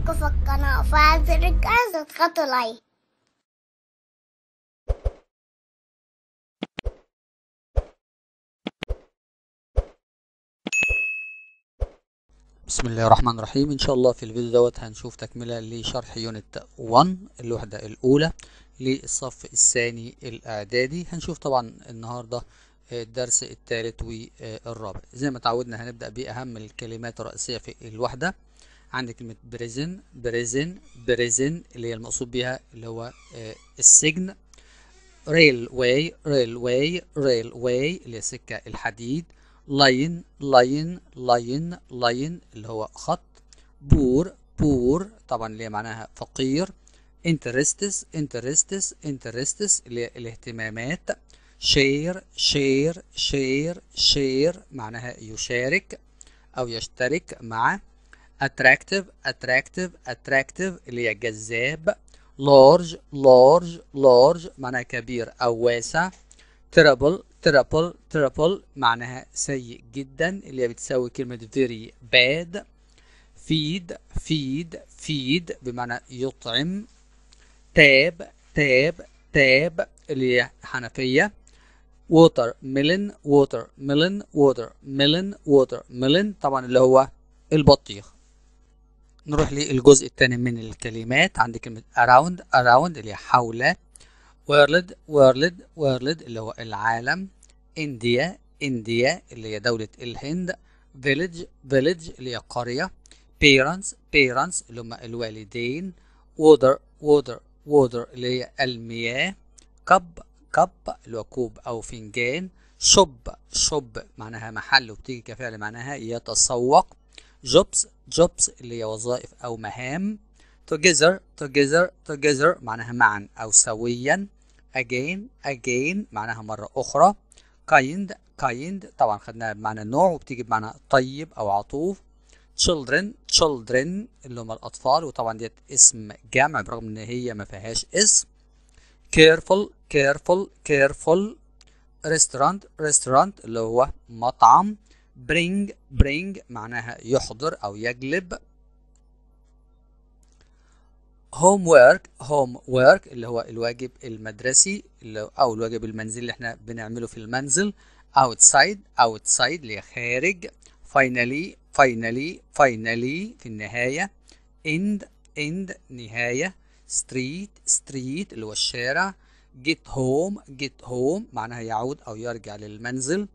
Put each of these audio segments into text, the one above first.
اشتركوا في القناة وفعل زر الجرس لايك بسم الله الرحمن الرحيم ان شاء الله في الفيديو دوت هنشوف تكمله لشرح يونت 1 الوحده الاولى للصف الثاني الاعدادي هنشوف طبعا النهارده الدرس الثالث والرابع زي ما تعودنا هنبدا باهم الكلمات الرئيسيه في الوحده عندك كلمة بريزن بريزن بريزن اللي هي المقصود بيها اللي هو آه، السجن ريل واي ريل واي ريل واي اللي هي سكة الحديد لاين لاين لاين لاين اللي هو خط بور بور طبعا اللي هي معناها فقير انترستس انترستس انترستس اللي هي الاهتمامات شير شير شير شير معناها يشارك أو يشترك مع attractive attractive attractive اللي هي جذاب large large large معناها كبير أو واسع terrible terrible terrible معناها سيء جدا اللي هي بتساوي كلمة very bad feed feed feed بمعنى يطعم تاب تاب تاب اللي هي حنفية water melon water melon water melon water melon طبعا اللي هو البطيخ نروح للجزء الثاني من الكلمات عندي كلمة around around اللي هي حول world world world اللي هو العالم انديا انديا اللي هي دولة الهند village village اللي هي قرية parents parents اللي هم الوالدين water water water اللي هي المياه كب كب اللي هو كوب أو فنجان شب شب معناها محل وبتيجي كفعل معناها يتسوق jobs jobs اللي هي وظائف أو مهام together together together معناها معا أو سويا again again معناها مرة أخرى kind kind طبعا خدناها بمعنى نوع وبتيجي بمعنى طيب أو عطوف children children اللي هم الأطفال وطبعا ديت اسم جمع برغم إن هي ما فيهاش اسم careful careful careful restaurant restaurant اللي هو مطعم bring bring معناها يحضر أو يجلب homework homework اللي هو الواجب المدرسي اللي أو الواجب المنزلي اللي احنا بنعمله في المنزل outside outside اللي خارج finally finally finally في النهاية end end نهاية street street اللي هو الشارع get home get home معناها يعود أو يرجع للمنزل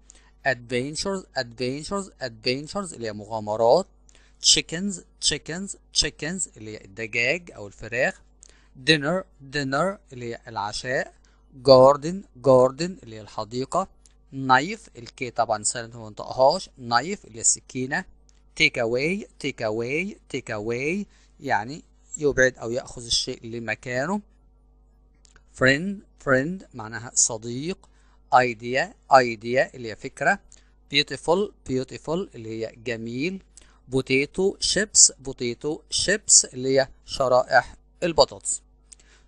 adventures adventures adventures اللي هي مغامرات chickens chickens chickens اللي هي الدجاج أو الفراخ dinner dinner اللي هي العشاء garden garden اللي هي الحديقة knife الكي طبعا سهل ما بنطقهاش knife اللي هي السكينة take away take away take away يعني يبعد أو يأخذ الشيء لمكانه friend friend معناها صديق idea idea اللي هي فكرة beautiful beautiful اللي هي جميل potato chips potato chips اللي هي شرائح البطاطس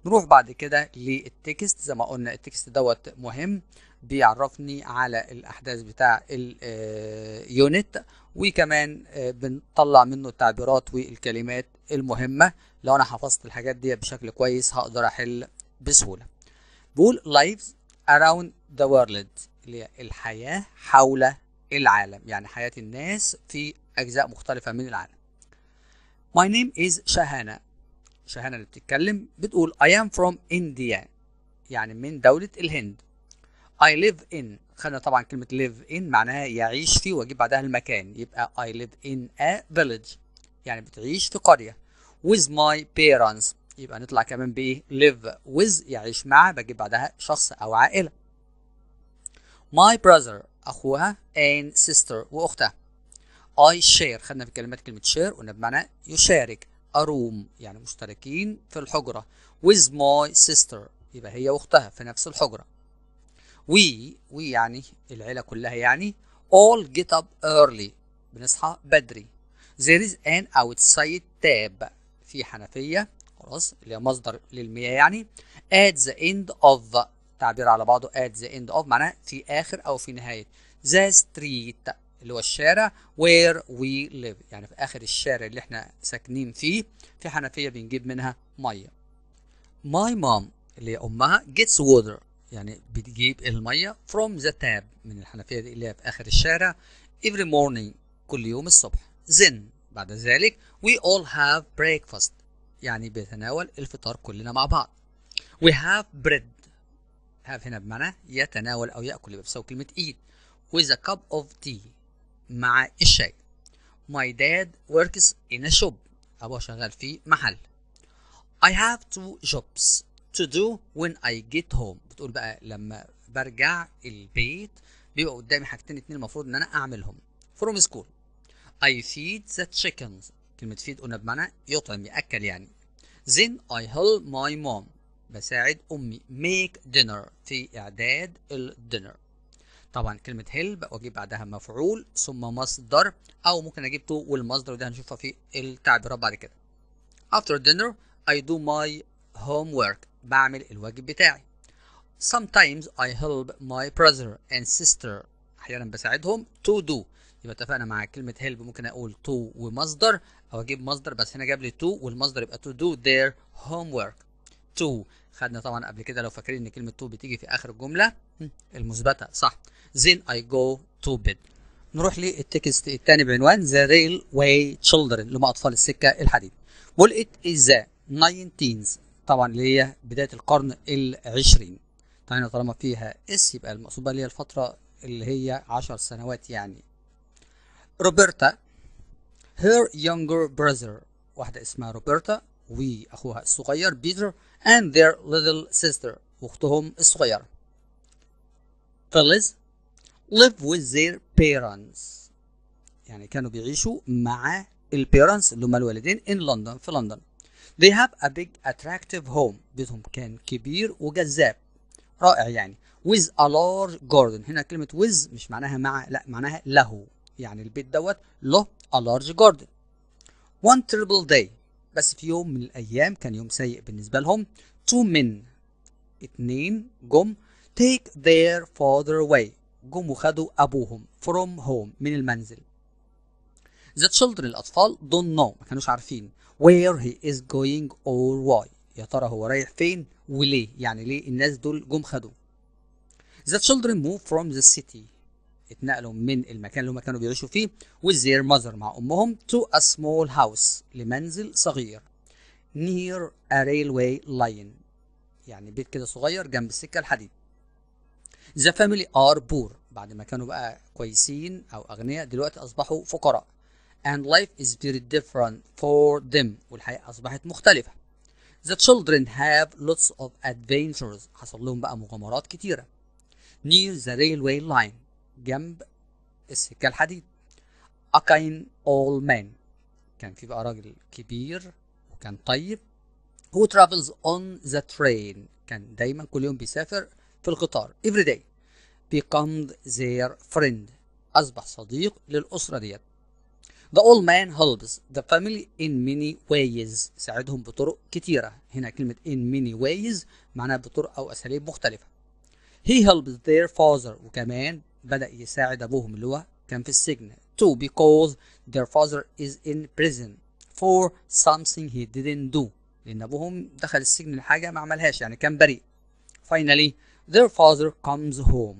نروح بعد كده للتكست زي ما قلنا التكست دوت مهم بيعرفني على الاحداث بتاع اليونت آه، وكمان آه، بنطلع منه التعبيرات والكلمات المهمه لو انا حفظت الحاجات دي بشكل كويس هقدر احل بسهوله بقول lives around the world اللي هي الحياة حول العالم يعني حياة الناس في أجزاء مختلفة من العالم My name is شهانة شهانة اللي بتتكلم بتقول I am from India يعني من دولة الهند I live in خدنا طبعا كلمة live in معناها يعيش فيه واجيب بعدها المكان يبقى I live in a village يعني بتعيش في قرية with my parents يبقى نطلع كمان بإيه live with يعيش مع بجيب بعدها شخص أو عائلة my brother أخوها and sister وأختها I share خدنا في الكلمات كلمة share قلنا بمعنى يشارك a room يعني مشتركين في الحجرة with my sister يبقى هي وأختها في نفس الحجرة we we يعني العيلة كلها يعني all get up early بنصحى بدري there is an outside tab في حنفية خلاص اللي هي مصدر للمياه يعني at the end of تعبير على بعضه at the end of معناه في آخر أو في نهاية the street اللي هو الشارع where we live يعني في آخر الشارع اللي احنا ساكنين فيه في حنفية بنجيب منها مية my mom اللي هي أمها gets water يعني بتجيب المية from the tab من الحنفية دي اللي هي في آخر الشارع every morning كل يوم الصبح then بعد ذلك we all have breakfast يعني بيتناول الفطار كلنا مع بعض we have bread هاف هنا بمعنى يتناول أو يأكل يبقى بسبب كلمة ايد with a cup of tea مع الشاي my dad works in a shop أبوه شغال في محل I have two jobs to do when I get home بتقول بقى لما برجع البيت بيبقى قدامي حاجتين اتنين المفروض ان انا اعملهم from school I feed the chickens كلمة feed قلنا بمعنى يطعم يأكل يعني then I help my mom بساعد أمي make dinner في إعداد الدينر طبعا كلمة help وأجيب بعدها مفعول ثم مصدر أو ممكن أجيب to والمصدر وده هنشوفها في التعبيرات بعد كده after dinner I do my homework بعمل الواجب بتاعي sometimes I help my brother and sister أحيانا بساعدهم to do يبقى اتفقنا مع كلمة help ممكن أقول to ومصدر أو أجيب مصدر بس هنا جاب لي to والمصدر يبقى to do their homework تو خدنا طبعا قبل كده لو فاكرين ان كلمه تو بتيجي في اخر الجمله المثبته صح زين اي جو تو بيد نروح للتكست الثاني بعنوان ذا ريل واي تشيلدرن اللي هم أطفال السكة الحديد ات ذا 19 طبعا اللي هي بداية القرن العشرين طبعا طالما فيها اس يبقى المقصود بقى اللي هي الفترة اللي هي 10 سنوات يعني روبرتا هير يونجر براذر واحدة اسمها روبرتا وأخوها الصغير بيتر and their little sister وأختهم الصغيرة فلز live with their parents يعني كانوا بيعيشوا مع parents اللي هم الوالدين in لندن في لندن they have a big attractive home بيتهم كان كبير وجذاب رائع يعني with a large garden هنا كلمة with مش معناها مع لا معناها له يعني البيت دوت له a large garden one terrible day بس في يوم من الأيام كان يوم سيء بالنسبة لهم two men اتنين جم take their father away جم وخدوا أبوهم from home من المنزل the children الأطفال don't know ما كانوش عارفين where he is going or why يا ترى هو رايح فين وليه يعني ليه الناس دول جم خدوه the children move from the city اتنقلوا من المكان اللي هم كانوا بيعيشوا فيه with their mother مع امهم to a small house لمنزل صغير near a railway line يعني بيت كده صغير جنب السكه الحديد the family are poor بعد ما كانوا بقى كويسين او اغنياء دلوقتي اصبحوا فقراء and life is very different for them والحياه اصبحت مختلفه the children have lots of adventures حصل لهم بقى مغامرات كتيره near the railway line جنب السكة الحديد أكاين أول مان كان في بقى راجل كبير وكان طيب هو travels on the train كان دايما كل يوم بيسافر في القطار every day becomes their friend أصبح صديق للأسرة ديت The old man helps the family in many ways ساعدهم بطرق كتيرة هنا كلمة in many ways معناها بطرق أو أساليب مختلفة He helps their father وكمان بدأ يساعد أبوهم اللي هو كان في السجن two because their father is in prison for something he didn't do لأن أبوهم دخل السجن لحاجة ما عملهاش يعني كان بريء finally their father comes home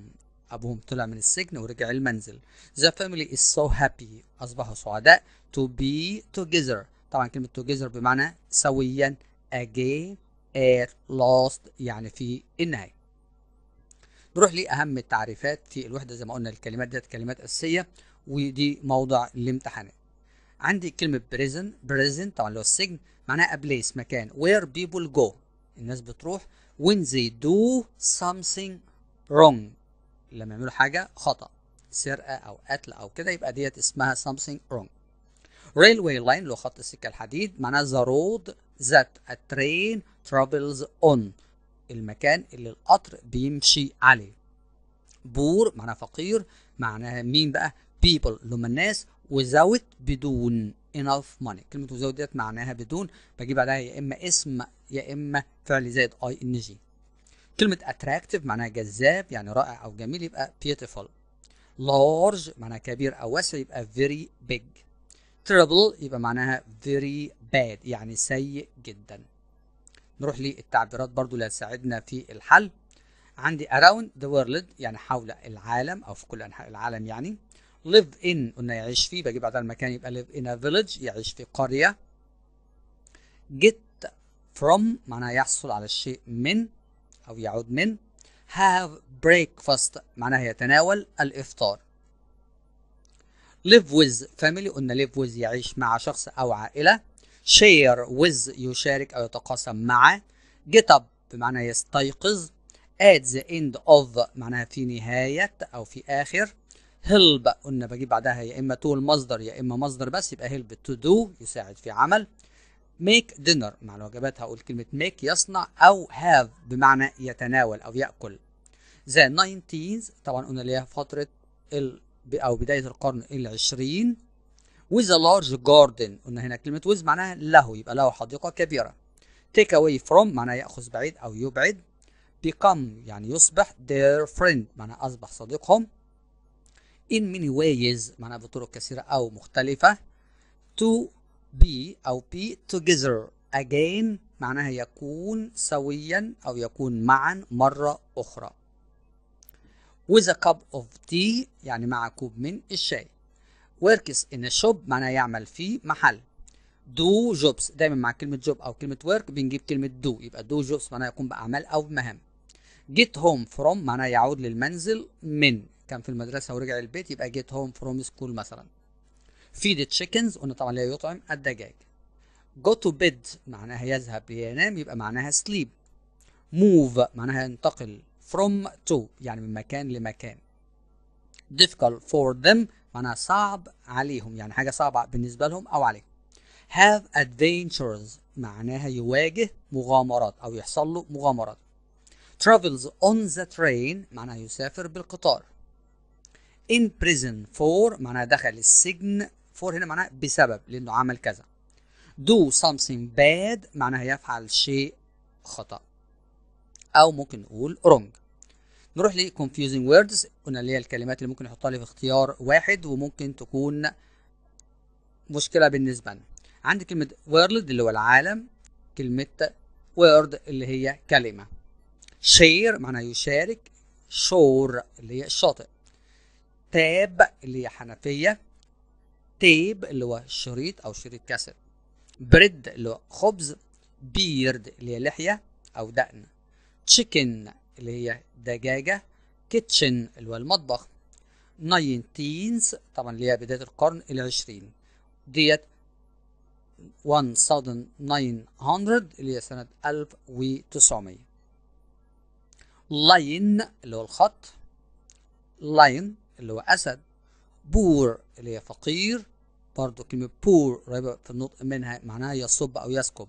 أبوهم طلع من السجن ورجع المنزل the family is so happy أصبحوا سعداء to be together طبعا كلمة together بمعنى سويا again at last يعني في النهاية نروح لأهم التعريفات في الوحدة زي ما قلنا الكلمات ديت كلمات أساسية ودي موضع الامتحانات عندي كلمة بريزن بريزن طبعا اللي هو السجن معناها أبليس إيه؟ مكان وير بيبول جو الناس بتروح when they do something wrong لما يعملوا حاجة خطأ سرقة أو قتل أو كده يبقى ديت اسمها something wrong railway line اللي هو خط السكة الحديد معناها the road that a train travels on المكان اللي القطر بيمشي عليه بور معناها فقير معناها مين بقى people اللي هم الناس without بدون enough money كلمة without ديت معناها بدون بجيب بعدها يا إما اسم يا إما فعل زائد اي ان جي كلمة attractive معناها جذاب يعني رائع أو جميل يبقى beautiful large معناها كبير أو واسع يبقى very big terrible يبقى معناها very bad يعني سيء جدا نروح للتعبيرات برضو اللي هتساعدنا في الحل عندي around the world يعني حول العالم او في كل انحاء العالم يعني live in قلنا يعيش فيه بجيب بعد المكان يبقى live in a village يعيش في قرية get from معناها يحصل على الشيء من او يعود من have breakfast معناها يتناول الافطار live with family قلنا live with يعيش مع شخص او عائلة شير with يشارك أو يتقاسم مع get up بمعنى يستيقظ at the end of معناها في نهاية أو في آخر help قلنا بجيب بعدها يا إما طول مصدر يا إما مصدر بس يبقى help to do يساعد في عمل make dinner مع الوجبات هقول كلمة make يصنع أو have بمعنى يتناول أو يأكل the 19 طبعا قلنا اللي هي فترة ال أو بداية القرن العشرين with a large garden قلنا هنا كلمة with معناها له يبقى له حديقة كبيرة take away from معناها يأخذ بعيد أو يبعد become يعني يصبح their friend معناها أصبح صديقهم in many ways معناها بطرق كثيرة أو مختلفة to be أو be together again معناها يكون سويا أو يكون معا مرة أخرى with a cup of tea يعني مع كوب من الشاي وركس ان shop معناها يعمل في محل دو جوبس دايما مع كلمه جوب او كلمه ورك بنجيب كلمه دو يبقى دو جوبس معناها يقوم باعمال او مهام جيت هوم فروم معناها يعود للمنزل من كان في المدرسه ورجع البيت يبقى جيت هوم فروم سكول مثلا فيد تشيكنز قلنا طبعا اللي يطعم الدجاج جو تو بيد معناها يذهب ينام يبقى معناها سليب موف معناها ينتقل from to يعني من مكان لمكان difficult for them معناها صعب عليهم يعني حاجة صعبة بالنسبة لهم أو عليهم have adventures معناها يواجه مغامرات أو يحصل له مغامرات travels on the train معناها يسافر بالقطار in prison for معناها دخل السجن for هنا معناها بسبب لأنه عمل كذا do something bad معناها يفعل شيء خطأ أو ممكن نقول wrong نروح Confusing words قلنا اللي هي الكلمات اللي ممكن نحطها لي في اختيار واحد وممكن تكون مشكلة بالنسبة لنا عندي كلمة world اللي هو العالم كلمة word اللي هي كلمة share معناها يشارك شور اللي هي الشاطئ تاب اللي هي حنفية تيب اللي هو شريط أو شريط كاسيت بريد اللي هو خبز بيرد اللي هي لحية أو دقن تشيكن اللي هي دجاجة كيتشن اللي هو المطبخ 19 طبعا اللي هي بداية القرن العشرين ديت 1900 اللي هي سنة 1900 لاين اللي هو الخط لاين اللي هو أسد بور اللي هي فقير برضو كلمة بور قريبة في النطق منها معناها يصب أو يسكب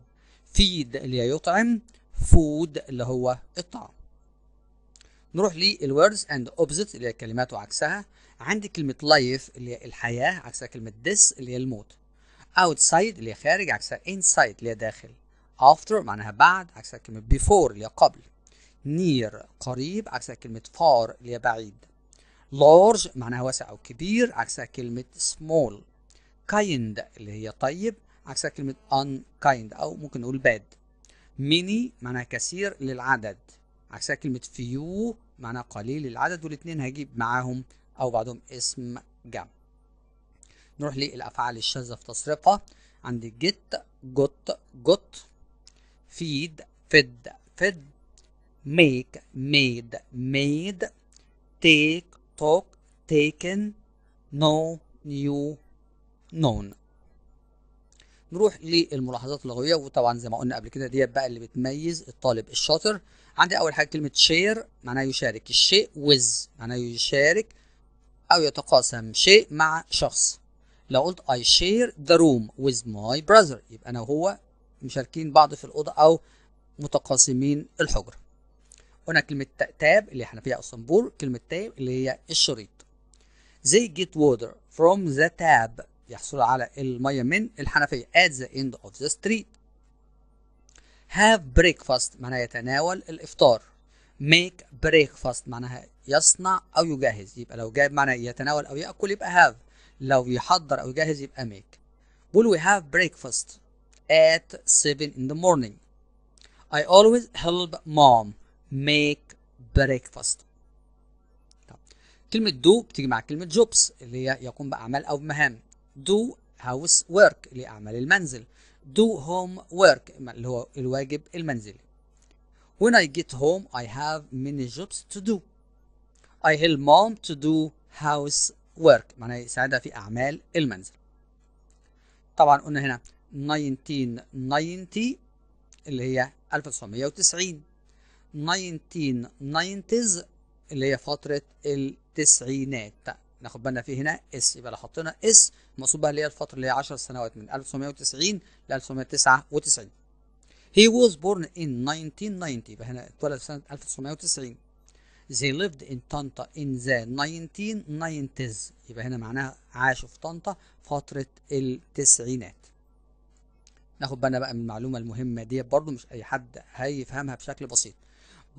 فيد اللي هي يطعم فود اللي هو الطعام نروح للوردز اند اوبزيت اللي هي الكلمات وعكسها عندي كلمه لايف اللي هي الحياه عكسها كلمه ديس اللي هي الموت outside اللي هي خارج عكسها inside اللي هي داخل after معناها بعد عكسها كلمه before اللي هي قبل near قريب عكسها كلمه far اللي هي بعيد large معناها واسع او كبير عكسها كلمه small kind اللي هي طيب عكسها كلمه unkind او ممكن نقول bad many معناها كثير للعدد عكسها كلمة فيو معناها قليل العدد والاتنين هجيب معاهم أو بعدهم اسم جمع نروح للأفعال الشاذة في تصريفها عندي جت جوت جوت فيد فد فد ميك ميد ميد تيك توك تيكن نو نيو نون نروح للملاحظات اللغويه وطبعا زي ما قلنا قبل كده ديت بقى اللي بتميز الطالب الشاطر عندي اول حاجه كلمه شير معناها يشارك الشيء ويز معناها يشارك او يتقاسم شيء مع شخص لو قلت I share the room with my brother يبقى انا وهو مشاركين بعض في الاوضه او متقاسمين الحجره هنا كلمه تاب اللي احنا فيها اسطنبول كلمه تاب اللي هي الشريط they get water from the تاب يحصل على الميه من الحنفيه at the end of the street have breakfast معناها يتناول الافطار make breakfast معناها يصنع او يجهز يبقى لو جاب معنى يتناول او ياكل يبقى have لو يحضر او يجهز يبقى make قول we have breakfast at 7 in the morning I always help mom make breakfast كلمة do بتيجي مع كلمة jobs اللي هي يقوم بأعمال أو مهام do house work لأعمال المنزل do home work اللي هو الواجب المنزلي when I get home I have many jobs to do I help mom to do house work معناها يساعدها في أعمال المنزل طبعا قلنا هنا 1990 اللي هي 1990 1990s اللي هي فترة التسعينات ناخد بالنا في هنا اس يبقى لو حطينا اس المقصود بقى اللي هي الفتره اللي هي 10 سنوات من 1990 ل 1999 He was born in 1990 يبقى هنا اتولد في سنه 1990 They lived in طنطا in the 1990s يبقى هنا معناها عاشوا في طنطا فترة التسعينات ناخد بالنا بقى من المعلومة المهمة دي برضو مش أي حد هيفهمها بشكل بسيط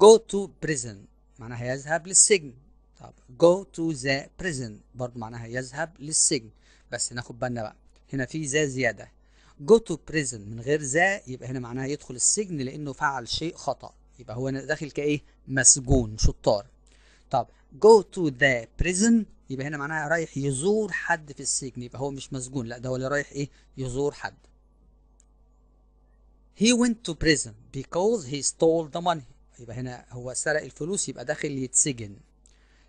Go to prison معناها يذهب للسجن طب go to the prison برضه معناها يذهب للسجن بس ناخد بالنا بقى هنا في ذا زياده go to prison من غير ذا يبقى هنا معناها يدخل السجن لانه فعل شيء خطا يبقى هو داخل كايه مسجون شطار طب go to the prison يبقى هنا معناها رايح يزور حد في السجن يبقى هو مش مسجون لا ده هو اللي رايح ايه يزور حد he went to prison because he stole the money يبقى هنا هو سرق الفلوس يبقى داخل يتسجن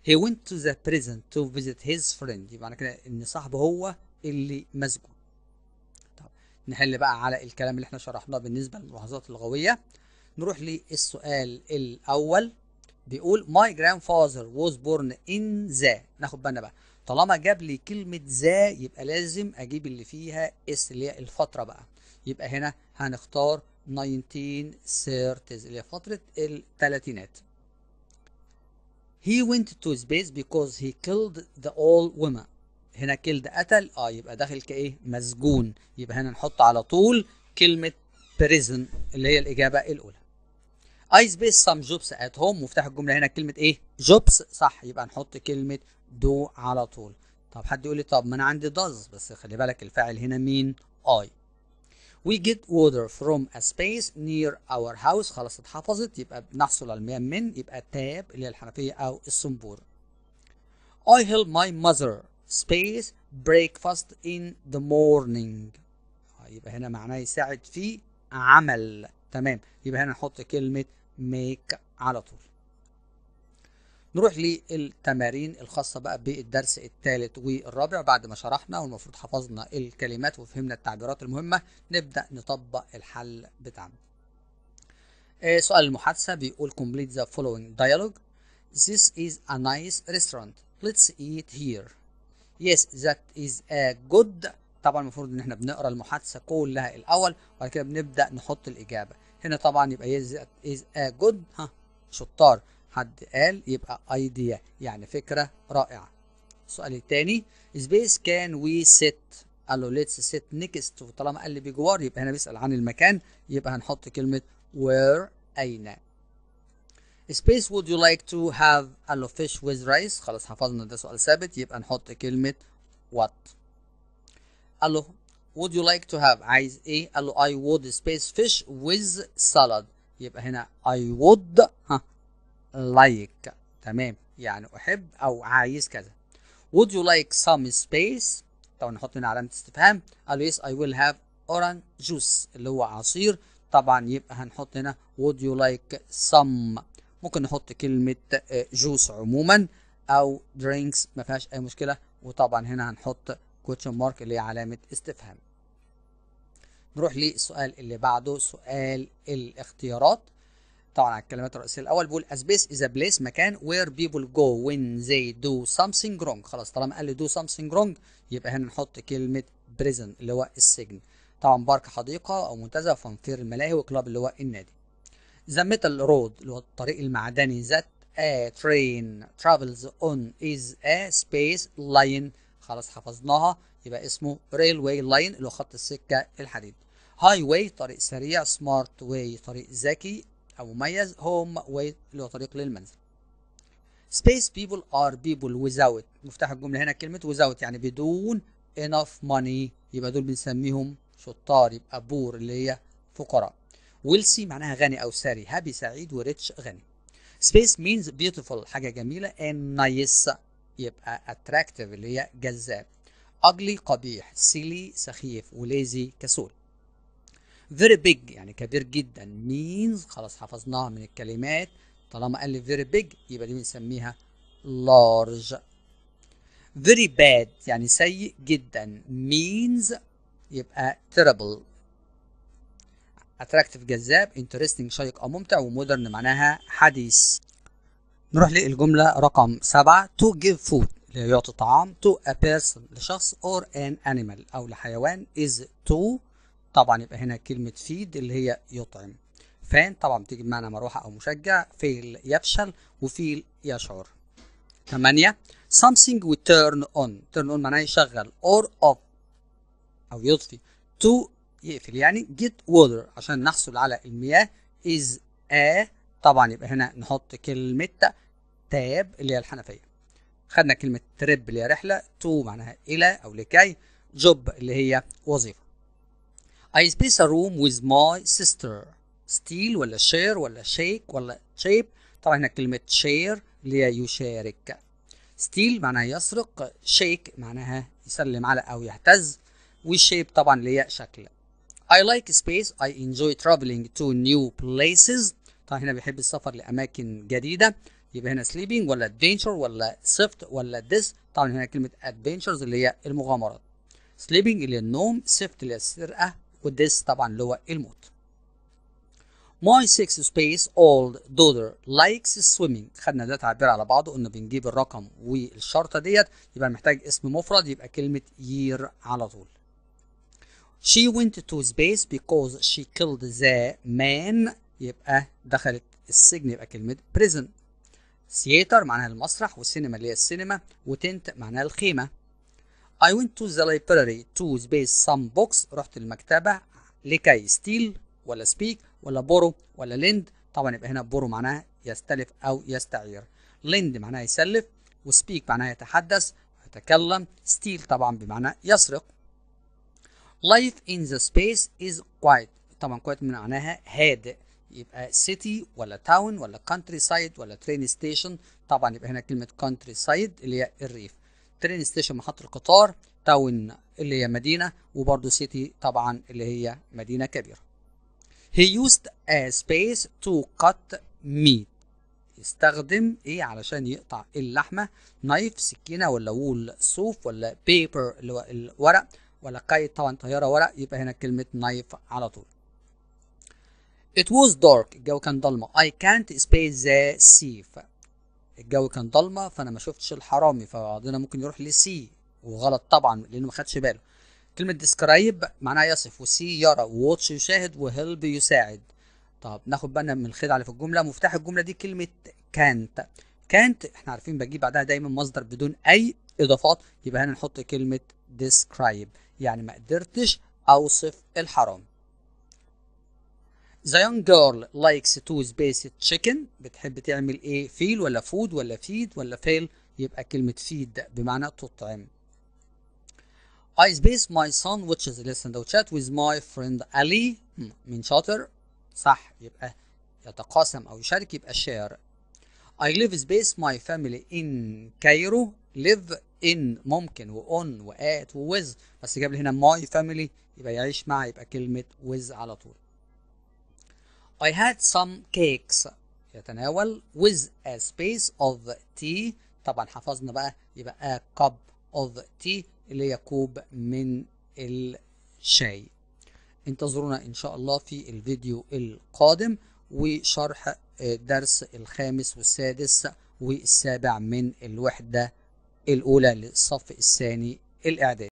he went to the prison to visit his friend يبقى معنى كده ان صاحبه هو اللي مسجون طب نحل بقى على الكلام اللي احنا شرحناه بالنسبه للملاحظات اللغويه نروح للسؤال الاول بيقول my grandfather was born in the ناخد بالنا بقى طالما جاب لي كلمه ذا يبقى لازم اجيب اللي فيها اس اللي هي الفتره بقى يبقى هنا هنختار 1930 اللي هي فتره الثلاثينات he went to space because he killed the all women هنا killed قتل اه يبقى داخل كايه مسجون يبقى هنا نحط على طول كلمه prison اللي هي الاجابه الاولى I space some jobs at home مفتاح الجمله هنا كلمه ايه jobs صح يبقى نحط كلمه do على طول طب حد يقول لي طب ما انا عندي does بس خلي بالك الفاعل هنا مين I We get water from a space near our house خلاص اتحفظت يبقى بنحصل على المياه من يبقى التاب اللي هي الحنفية أو الصنبور. I help my mother space breakfast in the morning. آه، يبقى هنا معناه يساعد في عمل تمام يبقى هنا نحط كلمة make على طول. نروح للتمارين الخاصة بقى بالدرس الثالث والرابع بعد ما شرحنا والمفروض حفظنا الكلمات وفهمنا التعبيرات المهمة نبدأ نطبق الحل بتاعنا آه، سؤال المحادثة بيقول complete the following dialogue This is a nice restaurant let's eat here Yes that is a good طبعا المفروض ان احنا بنقرا المحادثة كلها الأول وبعد كده بنبدأ نحط الإجابة هنا طبعا يبقى yes that is a good ها شطار حد قال يبقى ايديا يعني فكرة رائعة السؤال الثاني سبيس كان وي سيت قال له ليتس سيت نيكست طالما قال لي بجوار يبقى هنا بيسأل عن المكان يبقى هنحط كلمة وير أين space would you like to have قال له fish with rice خلاص حفظنا ده سؤال ثابت يبقى نحط كلمة what قال له would you like to have عايز ايه قال له I would space fish with salad يبقى هنا I would ها like تمام يعني احب او عايز كذا would you like some space طبعا نحط هنا علامه استفهام قال له yes I will have orange juice اللي هو عصير طبعا يبقى هنحط هنا would you like some ممكن نحط كلمه جوس آه، عموما او درينكس ما فيهاش اي مشكله وطبعا هنا هنحط كوتشن مارك اللي هي علامه استفهام نروح للسؤال اللي بعده سؤال الاختيارات طبعا على الكلمات الرئيسيه الاول بيقول a space is a place مكان where people go when they do something wrong خلاص طالما قال لي do something wrong يبقى هنا نحط كلمه prison اللي هو السجن طبعا بارك حديقه او منتزه فنفير الملاهي وكلاب اللي هو النادي ذا ميتال رود اللي هو الطريق المعدني ذات a train travels on is a space line خلاص حفظناها يبقى اسمه railway line اللي هو خط السكه الحديد هاي واي طريق سريع سمارت واي طريق ذكي أو مميز هو اللي هو طريق للمنزل space people are people without مفتاح الجملة هنا كلمة without يعني بدون enough money يبقى دول بنسميهم شطار يبقى بور اللي هي فقراء wealthy معناها غني أو ساري هابي سعيد وريتش غني space means beautiful حاجة جميلة and nice يبقى attractive اللي هي جذاب ugly قبيح silly سخيف وليزي كسول very big يعني كبير جدا means خلاص حفظناها من الكلمات طالما قال لي very big يبقى دي بنسميها large very bad يعني سيء جدا means يبقى terrible attractive جذاب interesting شيق أو ممتع ومودرن معناها حديث نروح للجملة رقم سبعة to give food يعطي طعام to a person لشخص or an animal أو لحيوان is تو طبعا يبقى هنا كلمة فيد اللي هي يطعم فان طبعا بتيجي بمعنى مروحة أو مشجع فيل يفشل وفيل يشعر ثمانية something we turn on turn on معناه يشغل or off أو يطفي to يقفل يعني get water عشان نحصل على المياه is a طبعا يبقى هنا نحط كلمة تاب اللي هي الحنفية خدنا كلمة trip اللي هي رحلة to معناها إلى أو لكي job اللي هي وظيفة I space a room with my sister steal ولا share ولا shake ولا shape طبعا هنا كلمة share اللي هي يشارك steal معناها يسرق shake معناها يسلم على أو يهتز وشيب طبعا اللي هي شكل I like space I enjoy traveling to new places طبعا هنا بيحب السفر لأماكن جديدة يبقى هنا sleeping ولا adventure ولا shift ولا this طبعا هنا كلمة adventures اللي هي المغامرات sleeping اللي هي النوم shift اللي هي السرقة والديس طبعا اللي هو الموت ماي سكس سبيس اولد دودر لايكس سويمنج خدنا ده تعبير على بعضه انه بنجيب الرقم والشرطه ديت يبقى محتاج اسم مفرد يبقى كلمه يير على طول She went to space because she killed the man يبقى دخلت السجن يبقى كلمة prison. theater معناها المسرح والسينما اللي هي السينما وتنت معناها الخيمة. I went to the library to space some books رحت المكتبة لكي steal ولا speak ولا borrow ولا lend طبعا يبقى هنا borrow معناها يستلف أو يستعير lend معناها يسلف وسبيك معناها يتحدث يتكلم steal طبعا بمعنى يسرق life in the space is quiet طبعا quiet معناها هادئ يبقى city ولا town ولا countryside ولا train station طبعا يبقى هنا كلمة countryside اللي هي الريف ترين ستيشن محطة القطار تاون اللي هي مدينة وبرضو سيتي طبعا اللي هي مدينة كبيرة he used a space to cut meat استخدم ايه علشان يقطع اللحمة نايف سكينة ولا وول صوف ولا بيبر اللي هو الورق ولا قايد طبعا طيارة ورق يبقى هنا كلمة نايف على طول It was dark الجو كان ضلمة I can't space the thief الجو كان ضلمه فانا ما شفتش الحرامي فبعضنا ممكن يروح لسي وغلط طبعا لانه ما خدش باله كلمه ديسكرايب معناها يصف وسي يرى ووتش يشاهد وهيلب يساعد طب ناخد بالنا من الخدعه اللي في الجمله مفتاح الجمله دي كلمه كانت كانت احنا عارفين بجيب بعدها دايما مصدر بدون اي اضافات يبقى هنا نحط كلمه ديسكرايب يعني ما قدرتش اوصف الحرام The young girl likes to space chicken بتحب تعمل ايه فيل ولا فود ولا فيد ولا فيل يبقى كلمة فيد بمعنى تطعم I space my son which is watches a chat with my friend Ali من شاطر صح يبقى يتقاسم أو يشارك يبقى شار I live space my family in Cairo live in ممكن و on و at و with بس جاب لي هنا my family يبقى يعيش مع يبقى كلمة with على طول I had some cakes يتناول with a space of tea طبعا حفظنا بقى يبقى a cup of tea اللي هي كوب من الشاي انتظرونا ان شاء الله في الفيديو القادم وشرح آه، درس الخامس والسادس والسابع من الوحدة الأولى للصف الثاني الإعدادي